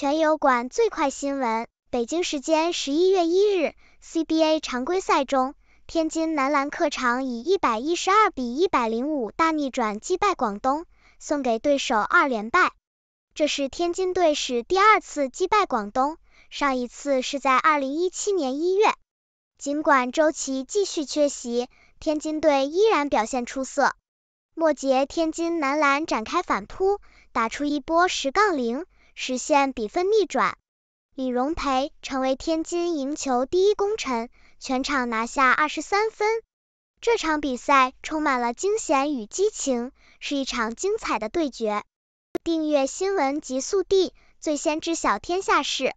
全友馆最快新闻：北京时间十一月一日，CBA 常规赛中，天津男篮客场以一百一十二比一百零五大逆转击败广东，送给对手二连败。这是天津队史第二次击败广东，上一次是在二零一七年一月。尽管周琦继续缺席，天津队依然表现出色。末节，天津男篮展开反扑，打出一波十杠零。实现比分逆转，李荣培成为天津赢球第一功臣，全场拿下二十三分。这场比赛充满了惊险与激情，是一场精彩的对决。订阅新闻极速递，最先知晓天下事。